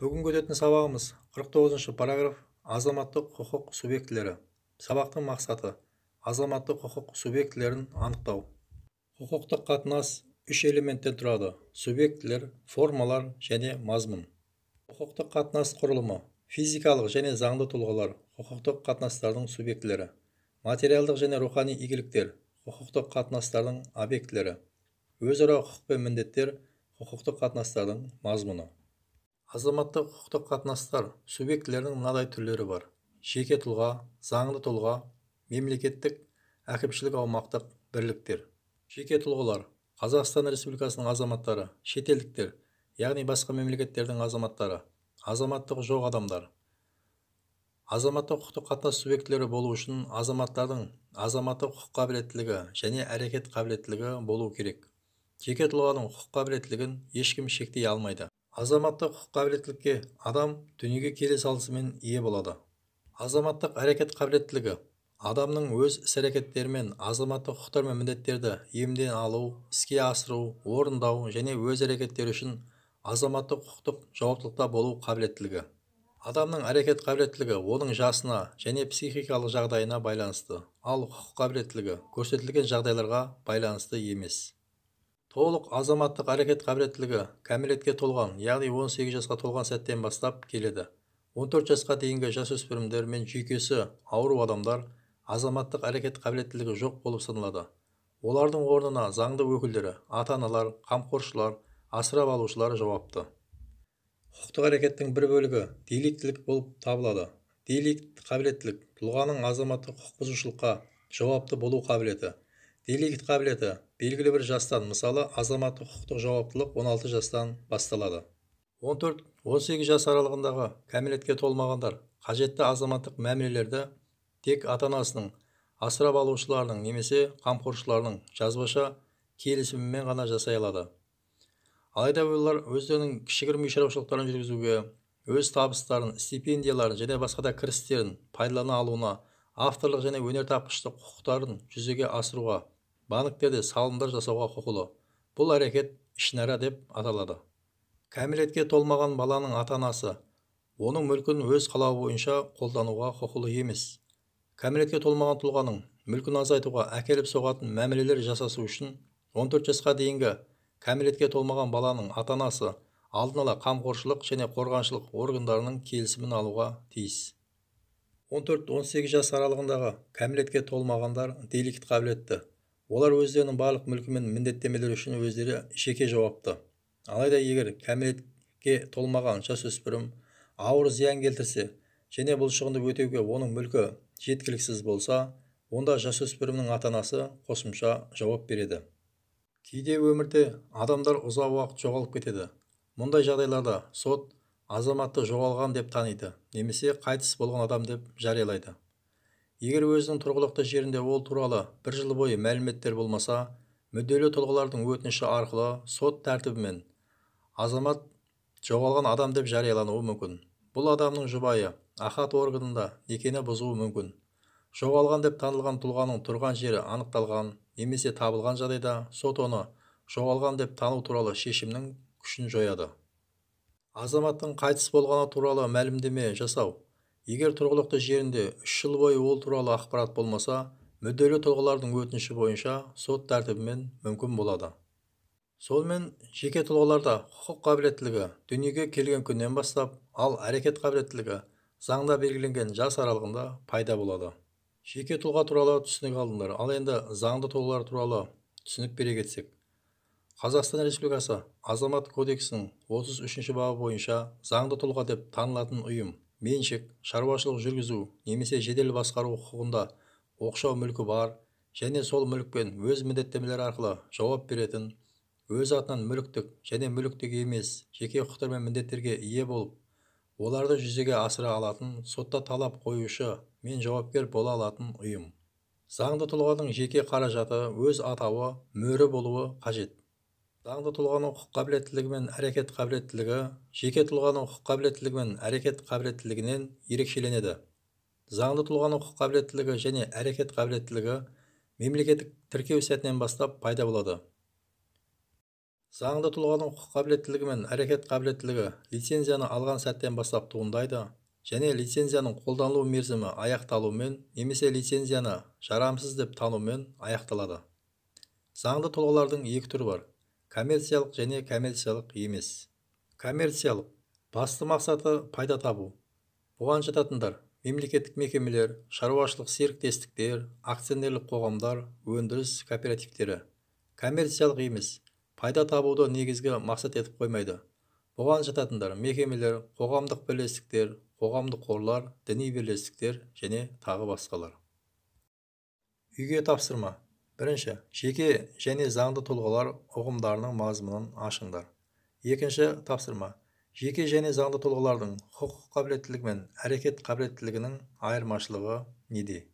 бүгінгі өтетін сабағымыз 49 параграф азаматтық құқық субъектілері сабақтың мақсаты азаматтық құқық субъектілерін анықтау құқықтық қатынас үш элементтен тұрады субъектілер формалар және мазмұн құқықтық қатынас құрылымы физикалық және заңды тұлғалар құқықтық қатынастардың субъектілері материалдық және рухани игіліктер құқықтық қатынастардың объектілері өзара құқық пен міндеттер құқықтық қатынастардың мазмұны азаматтық құқықтық қатынастар субъектілерінің мынадай түрлері бар жеке тұлға заңды тұлға мемлекеттік әкімшілік аумақтық бірліктер жеке тұлғалар қазақстан республикасының азаматтары шетелдіктер яғни басқа мемлекеттердің азаматтары азаматтығы жоқ адамдар азаматтық құқықтық қатынас субъектілері болу үшін азаматтардың азаматтық құқық қабілеттілігі және әрекет қабілеттілігі болу керек жеке тұлғаның құқық қабілеттілігін ешкім шектей алмайды азаматтық құқық қабілеттілікке адам дүниеге келе салысымен ие болады азаматтық әрекет қабілеттілігі адамның өз іс әрекеттерімен азаматтық құқықтар мен міндеттерді емден алу іске асыру орындау және өз әрекеттері үшін азаматтық құқықтық жауаптылықта болу қабілеттілігі адамның әрекет қабілеттілігі оның жасына және психикалық жағдайына байланысты ал құқық қабілеттілігі көрсетілген жағдайларға байланысты емес толық азаматтық әрекет қабілеттілігі кәмелетке толған яғни 18 жасқа толған сәттен бастап келеді 14 жасқа дейінгі жасөспірімдер мен жүйкесі ауру адамдар азаматтық әрекет қабілеттілігі жоқ болып саналады олардың орнына заңды өкілдері ата аналар қамқоршылар асырап алушылар жауапты құқықтық әрекеттің бір бөлігі деликтілік болып табылады деликт қабілеттілік тұлғаның азаматтық құқық бұзушылыққа жауапты болу қабілеті Делегит қабілеті белгілі бір жастан мысалы азаматтық құқықтық жауаптылық 16 жастан басталады 14-18 жас аралығындағы кәмелетке толмағандар қажетті азаматтық мәмілелерді тек ата анасының асырап алушыларының немесе қамқоршыларының жазбаша келісімімен ғана жасай алады алайда олар өздерінің кішігірім үй жүргізуге өз табыстарын стипендияларын және басқа да кірістерін пайдалана алуына авторлық және өнертапқыштық құқықтарын жүзеге асыруға банктерде салымдар жасауға құқылы бұл әрекет ішінара деп аталады кәмелетке толмаған баланың ата анасы оның мүлкін өз қалауы бойынша қолдануға құқылы емес кәмелетке толмаған тұлғаның мүлкін азайтуға әкеліп соғатын мәмілелер жасасу үшін 14 жасқа дейінгі кәмелетке толмаған баланың ата анасы алдын ала қамқоршылық және қорғаншылық органдарының келісімін алуға тиіс 14-18 жас аралығындағы кәмелетке толмағандар деликт қабілетті олар өздерінің барлық мүлкі мен міндеттемелері үшін өздері жеке жауапты алайда егер кәмелетке толмаған жас жасөспірім ауыр зиян келтірсе және бұл шығынды өтеуге оның мүлкі жеткіліксіз болса онда жасөспірімнің ата анасы қосымша жауап береді кейде өмірде адамдар ұзақ уақыт жоғалып кетеді мұндай жағдайларда сот азаматты жоғалған деп таниды немесе қайтыс болған адам деп жариялайды егер өзінің тұрғылықты жерінде ол туралы бір жыл бойы мәліметтер болмаса мүдделі тұлғалардың өтініші арқылы сот тәртібімен азамат жоғалған адам деп жариялануы мүмкін бұл адамның жұбайы ахат органында некені бұзуы мүмкін жоғалған деп танылған тұлғаның тұрған жері анықталған немесе табылған жағдайда сот оны жоғалған деп тану туралы шешімнің күшін жояды азаматтың қайтыс болғаны туралы мәлімдеме жасау егер тұрғылықты жерінде үш жыл бойы ол туралы ақпарат болмаса мүдделі тұлғалардың өтініші бойынша сот тәртібімен мүмкін болады сонымен жеке тұлғаларда құқық қабілеттілігі дүниеге келген күннен бастап ал әрекет қабілеттілігі заңда белгіленген жас аралығында пайда болады жеке тұлға туралы түсінік алдыңдар ал енді заңды тұлғалар туралы түсінік бере кетсек қазақстан республикасы Азамат кодексінің 33 үшінші бабы бойынша заңды тұлға деп танылатын ұйым меншік шаруашылық жүргізу немесе жедел басқару құқығында оқшау мүлкі бар және сол мүлікпен өз міндеттемелері арқылы жауап беретін өз атынан мүліктік және мүліктік емес жеке құқықтар мен міндеттерге ие болып оларды жүзеге асыра алатын сотта талап қоюшы мен жауапкер бола алатын ұйым заңды тұлғаның жеке қаражаты өз атауы мөрі болуы қажет заңды тұлғаның құқық қабілеттілігі мен әрекет қабілеттілігі жеке тұлғаның құқық қабілеттілігі мен әрекет қабілеттілігінен ерекшеленеді заңды тұлғаның құқық қабілеттілігі және әрекет қабілеттілігі мемлекеттік тіркеу сәтінен бастап пайда болады заңды тұлғаның құқық қабілеттілігі мен әрекет қабілеттілігі лицензияны алған сәттен бастап туындайды және лицензияның қолданылу мерзімі аяқталумен немесе лицензияны жарамсыз деп танумен аяқталады заңды тұлғалардың екі түрі бар коммерциялық және коммерциялық емес коммерциялық басты мақсаты пайда табу бұған жататындар мемлекеттік мекемелер шаруашылық серіктестіктер акционерлік қоғамдар өндіріс кооперативтері коммерциялық емес пайда табуды негізгі мақсат етіп қоймайды бұған жататындар мекемелер қоғамдық бірлестіктер қоғамдық қорлар діни бірлестіктер және тағы басқалар үйге тапсырма бірінші жеке және заңды тұлғалар ұғымдарының мазмұнын ашыңдар екінші тапсырма жеке және заңды тұлғалардың құқық қабілеттілігі мен әрекет қабілеттілігінің айырмашылығы неде